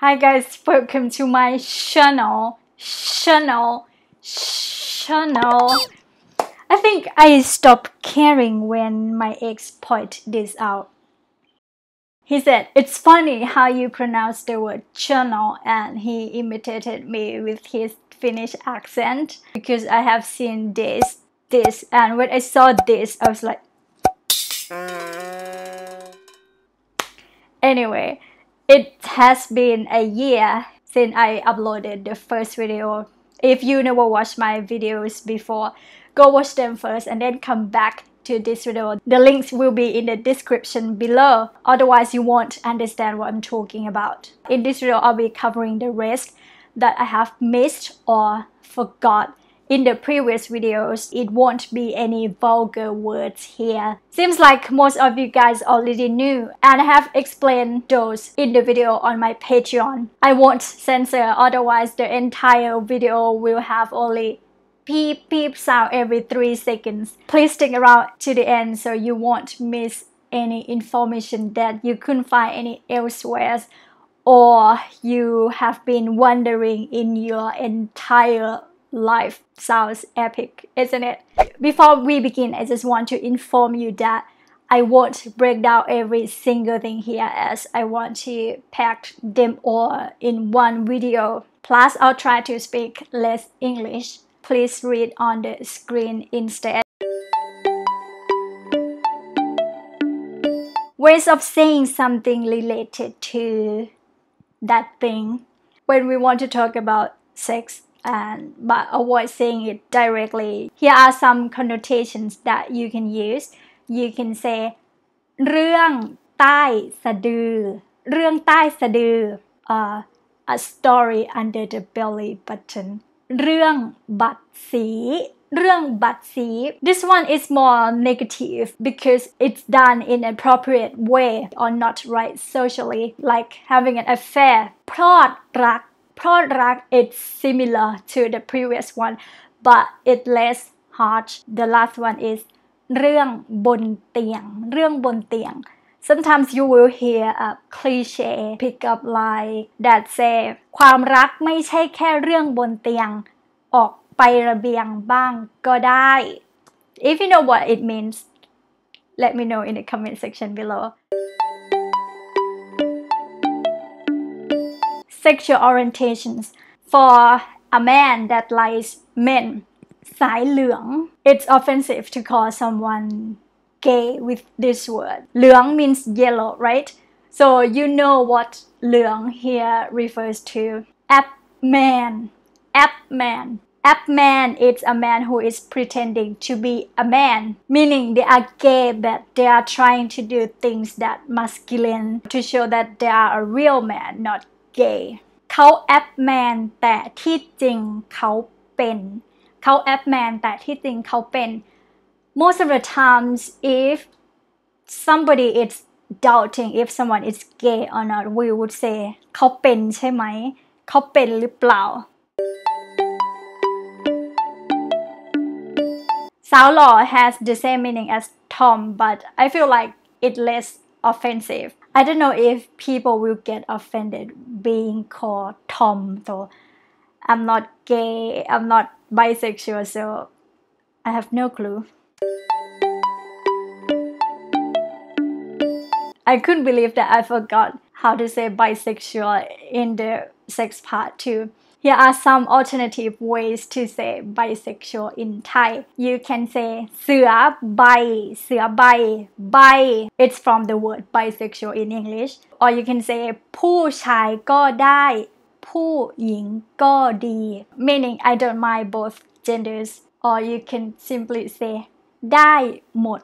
Hi guys, welcome to my channel, channel, channel. I think I stopped caring when my ex pointed this out. He said, it's funny how you pronounce the word channel and he imitated me with his Finnish accent because I have seen this, this and when I saw this I was like Anyway, it has been a year since I uploaded the first video. If you never watched my videos before, go watch them first and then come back to this video. The links will be in the description below, otherwise you won't understand what I'm talking about. In this video, I'll be covering the rest that I have missed or forgot in the previous videos, it won't be any vulgar words here. Seems like most of you guys already knew and have explained those in the video on my Patreon. I won't censor otherwise the entire video will have only peep peep sound every 3 seconds. Please stick around to the end so you won't miss any information that you couldn't find any elsewhere or you have been wondering in your entire life sounds epic, isn't it? Before we begin, I just want to inform you that I won't break down every single thing here as I want to pack them all in one video. Plus, I'll try to speak less English. Please read on the screen instead. Ways of saying something related to that thing when we want to talk about sex and but avoid saying it directly. Here are some connotations that you can use. You can say เรื่องใต้สะดือ เรื่องใต้สะดือ uh, a story under the belly button เรื่องบัตรสี เรื่องบัตรสี this one is more negative because it's done in an appropriate way or not right socially like having an affair พลอดรัก product is similar to the previous one but it less harsh the last one is เรื่องบนเตียง เรื่องบนเตียง sometimes you will hear a cliche pick up line that say ความรักไม่ใช่แค่เรื่องบนเตียง ออกไประเบียงบ้างก็ได้ if you know what it means let me know in the comment section below sexual orientations. For a man that likes men, สายเหลือง it's offensive to call someone gay with this word. เหลือง means yellow, right? So you know what เหลือง here refers to. App man, app man. App man is a man who is pretending to be a man, meaning they are gay but they are trying to do things that masculine to show that they are a real man, not gay เขาแอปแมนแต่ที่จริงเขาเป็นเขาแอปแมนแต่ที่จริงเขาเป็น most of the times if somebody is doubting if someone is gay or not we would say เขาเป็นใช่ไหมเขาเป็นหรือเปล่า Sao Law has the same meaning as Tom but I feel like it less offensive I don't know if people will get offended being called Tom, though. I'm not gay, I'm not bisexual, so I have no clue. I couldn't believe that I forgot how to say bisexual in the sex part too. Here are some alternative ways to say bisexual in Thai. You can say เสือ bai, เสือ bai, bai. It's from the word bisexual in English. Or you can say ผู้ชายก็ได้ ผู้หญิงก็ดี meaning I don't mind both genders. Or you can simply say dai mod.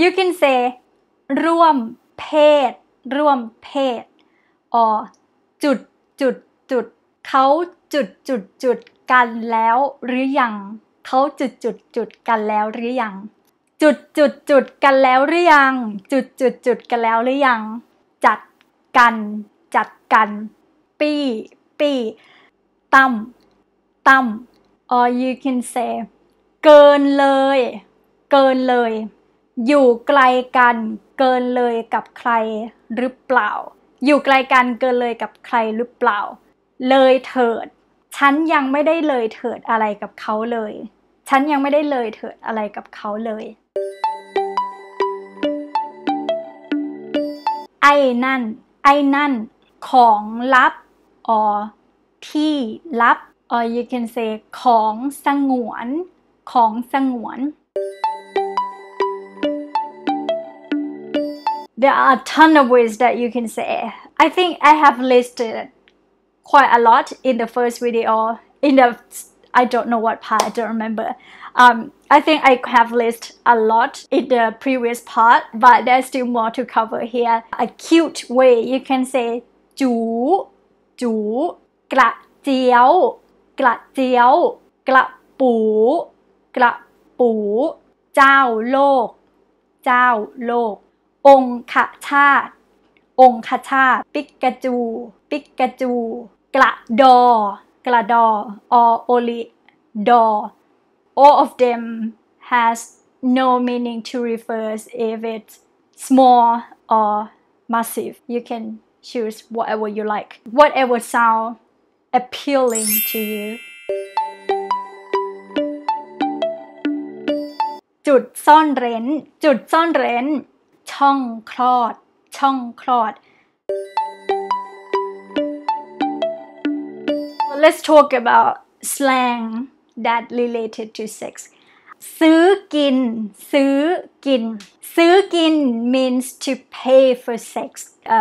You can say ร่วมเพศร่วมเพศอจุดจุดจุดเขาจุดจุดจุดกันแล้วหรือยังเขาจุดจุดจุดกันแล้วหรือยัง จุดจุดจุดกันแล้วหรือยังจุดจุดจุดกันแล้วหรือยัง จัดกัน จัดกัน ปี้ปี้ตั้มตั้ม or you can say เกินเลย เกินเลยอยู่ไกลกันเกินเลยกับใครหรือเปล่า อยู่ไกลกันเกินเลยกับใครหรือเปล่า เลยเถิด ฉันยังไม่ได้เลยเถิดอะไรกับเขาเลย ฉันยังไม่ได้เลยเถิดอะไรกับเขาเลย ไอ้นั่น ไอ้นั่น ของลับออที่ลับ or you can say ของสงวน ของสงวน there are a ton of ways that you can say. I think I have listed quite a lot in the first video in the I don't know what part, I don't remember. Um, I think I have listed a lot in the previous part, but there's still more to cover here. A cute way you can say จูจูกระเจียวกระเจียวกระปูกระปูเจ้าโลกเจ้าโลกองคชาตองคชาตปิกาจู ปิกาจู กระดอกระดออโอลิ ดอ all of them has no meaning to refers if it's small or massive you can choose whatever you like whatever sound appealing to you จุดซ่อนเร้น จุดซ่อนเร้นช่องคลอดช่องคลอด let's talk about slang that related to sex ซื้อกิน ซื้อกิน ซื้อกิน means to pay for sex a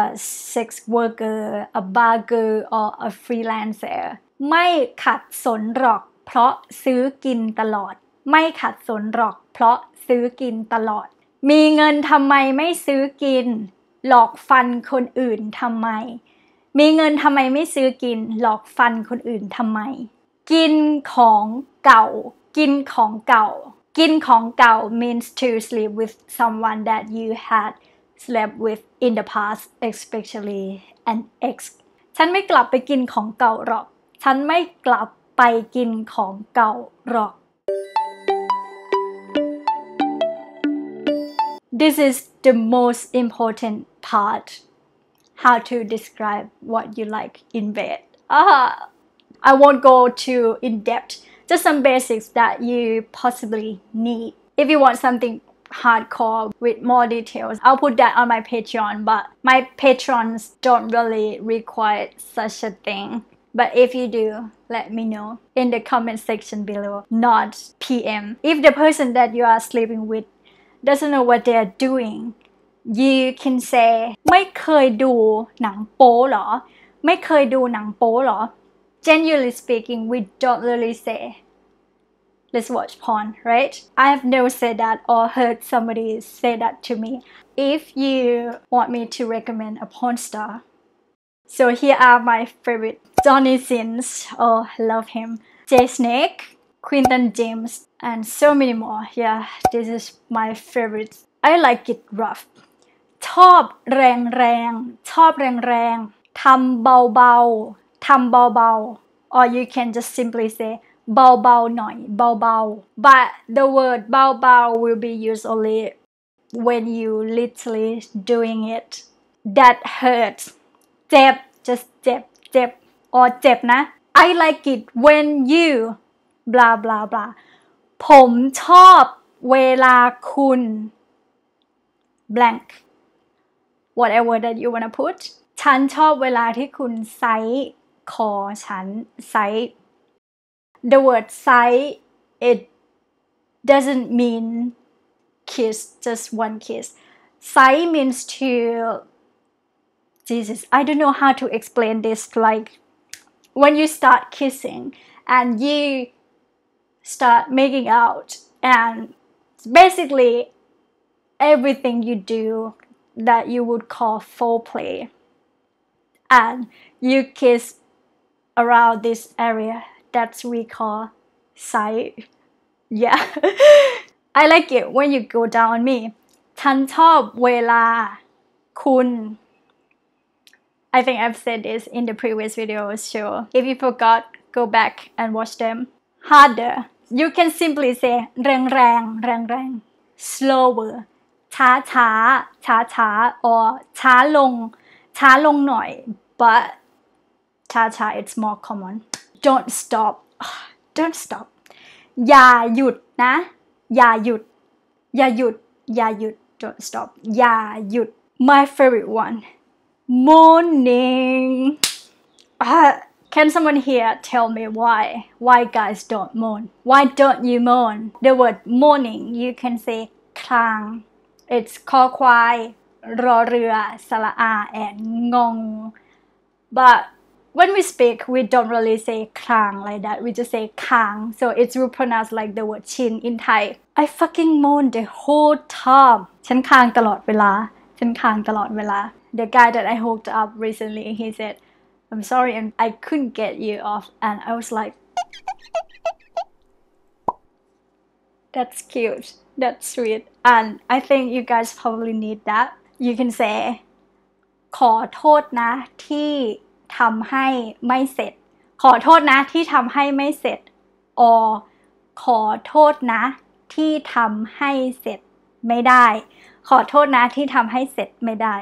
sex worker a barger or a freelancer ไม่ขัดสนหรอกเพราะซื้อกินตลอด ไม่ขัดสนหรอกเพราะซื้อกินตลอดมีเงินทำไมไม่ซื้อกิน หลอกฟันคนอื่นทำไม มีเงินทำไมไม่ซื้อกินหลอกฟันคนอื่นทำไม กินของเก่า กินของเก่า กินของเก่า means to sleep with someone that you had slept with in the past especially an ex ฉันไม่กลับไปกินของเก่าหรอก ฉันไม่กลับไปกินของเก่าหรอก this is the most important part how to describe what you like in bed. Uh, I won't go too in depth, just some basics that you possibly need. If you want something hardcore with more details, I'll put that on my Patreon, but my patrons don't really require such a thing. But if you do, let me know in the comment section below, not PM. If the person that you are sleeping with doesn't know what they are doing you can say ไม่เคยดูหนังโป๊หรอไม่เคยดูหนังโป๊หรอ generally speaking we don't really say let's watch porn right I've never said that or heard somebody say that to me if you want me to recommend a porn star so here are my favorite Johnny Sins oh love him Jay Snake Quinton James and so many more. Yeah, this is my favorite. I like it rough. rang rang, rang rang, bao. or you can just simply say bao. but the word bao will be used only when you literally doing it that hurts เจ็บ just เจ็บเจ็บ or เจ็บนะ I like it when you blah blah blah ผมชอบเวลาคุณ blank whatever that you wanna put ฉันชอบเวลาที่คุณไซคอฉันไซ the word s i z e it doesn't mean kiss just one kiss s i z e means to Jesus I don't know how to explain this like when you start kissing and you start making out and basically everything you do that you would call foreplay and you kiss around this area that's we call side yeah I like it when you go down on me ฉันชอบเวลาคุณ I think I've said this in the previous videos so If you forgot, go back and watch them. Harder you can simply say แรงแรงแรงแรง slower ช้าช้าช้าช้า or ช้าลงช้าลงหน่อย but ช้าช้า it's more common don't stop don't stop อย่าหยุดนะ อย่าหยุด อย่าหยุด อย่าหยุด don't stop อย่าหยุด my favorite one morning Can someone here tell me why? Why guys don't moan? Why don't you moan? The word moaning, you can say klang. It's call kwai, ro sala a, and ngong. But when we speak, we don't really say klang like that. We just say kang. So it's pronounced like the word chin in Thai. I fucking moan the whole time. ฉันคางตลอดเวลาฉันคางตลอดเวลา The guy that I hooked up recently, he said, I'm sorry, and I couldn't get you off, and I was like, that's cute, that's sweet, and I think you guys probably need that. You can say, ขอโทษนะที่ทำให้ไม่เสร็จ ขอโทษนะที่ทำให้ไม่เสร็จ or ขอโทษนะที่ทำให้เสร็จไม่ได้ ขอโทษนะที่ทำให้เสร็จไม่ได้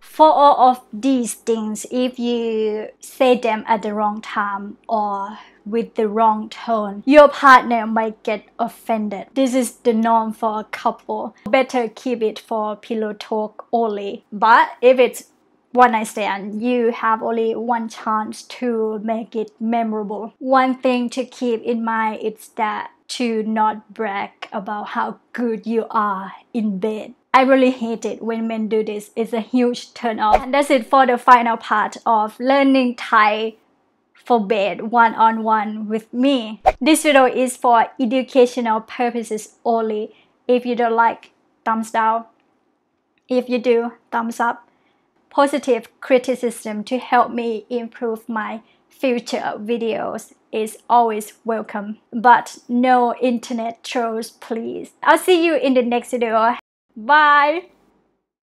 For all of these things, if you say them at the wrong time or with the wrong tone, your partner might get offended. This is the norm for a couple. Better keep it for pillow talk only. But if it's one night stand, you have only one chance to make it memorable. One thing to keep in mind is that to not brag about how good you are in bed. I really hate it when men do this. It's a huge turn off. And that's it for the final part of learning Thai for bed one-on-one -on -one with me. This video is for educational purposes only. If you don't like, thumbs down. If you do, thumbs up. Positive criticism to help me improve my future videos is always welcome. But no internet trolls, please. I'll see you in the next video. Bye!